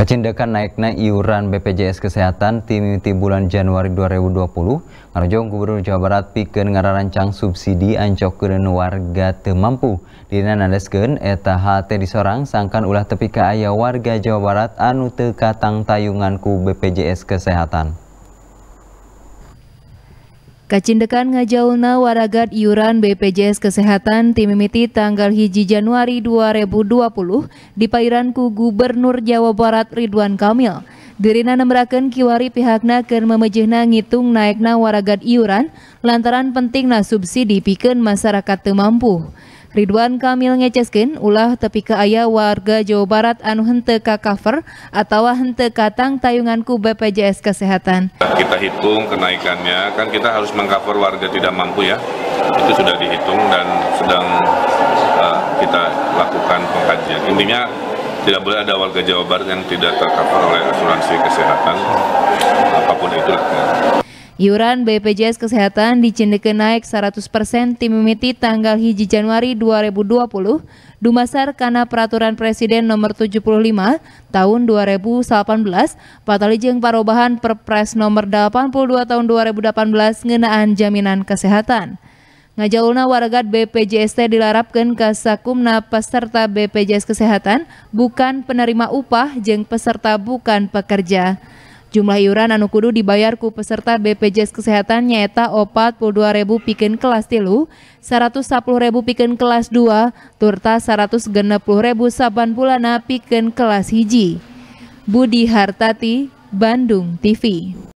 Kecindakan naiknya iuran BPJS Kesehatan di bulan Januari 2020, ngarjong Gubernur Jawa Barat pikir rancang subsidi ancokeun warga teu Dina nandeskeun eta hati disorang sangkan ulah tepi ka warga Jawa Barat anu teu katang tayungan ku BPJS Kesehatan. Kacindekan ngajauna waragat iuran BPJS Kesehatan timimiti tanggal hiji Januari 2020 di pairanku Gubernur Jawa Barat Ridwan Kamil. Dirina nembraken kiwari pihakna ker memejehna ngitung naikna waragat iuran lantaran pentingna subsidi piken masyarakat temampu. Ridwan Kamil ngeceskin ulah tepi ke ayah warga Jawa Barat anu hente ka cover atau hente katang tayunganku BPJS Kesehatan. Kita hitung kenaikannya, kan kita harus mengcover warga tidak mampu ya. Itu sudah dihitung dan sedang uh, kita lakukan pengkajian. Intinya tidak boleh ada warga Jawa Barat yang tidak tercover oleh asuransi kesehatan apapun itu. Iuran BPJS Kesehatan dicendeke naik 100% timimiti tanggal hiji Januari 2020, dumasar karena peraturan Presiden nomor 75 tahun 2018, patalijeng parobahan Perpres nomor 82 tahun 2018 ngenaan jaminan kesehatan. Ngajaluna warga BPJST dilarapkan ke sakumna peserta BPJS Kesehatan bukan penerima upah jeng peserta bukan pekerja. Jumlah iuran anu kudu dibayar ku peserta BPJS Kesehatan opat nyaeta 42.000 piken kelas sepuluh 110.000 piken kelas 2, turta 160.000 saban bulana piken kelas hiji. Budi Hartati, Bandung TV.